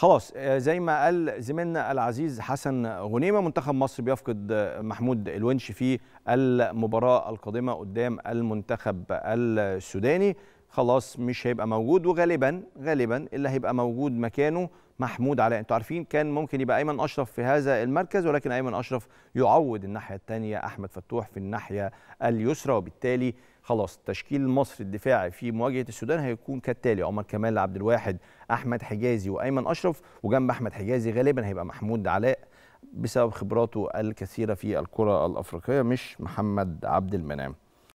خلاص آه، زي ما قال زميلنا العزيز حسن غنيمه منتخب مصر بيفقد آه، محمود الونش في المباراه القادمه قدام المنتخب السوداني خلاص مش هيبقى موجود وغالبا غالبا اللي هيبقى موجود مكانه محمود علاء انتوا عارفين كان ممكن يبقى ايمن اشرف في هذا المركز ولكن ايمن اشرف يعوض الناحيه الثانيه احمد فتوح في الناحيه اليسرى وبالتالي خلاص تشكيل مصر الدفاعي في مواجهه السودان هيكون كالتالي عمر كمال عبد الواحد احمد حجازي وايمن اشرف وجنب احمد حجازي غالبا هيبقى محمود علاء بسبب خبراته الكثيره في الكره الافريقيه مش محمد عبد المنعم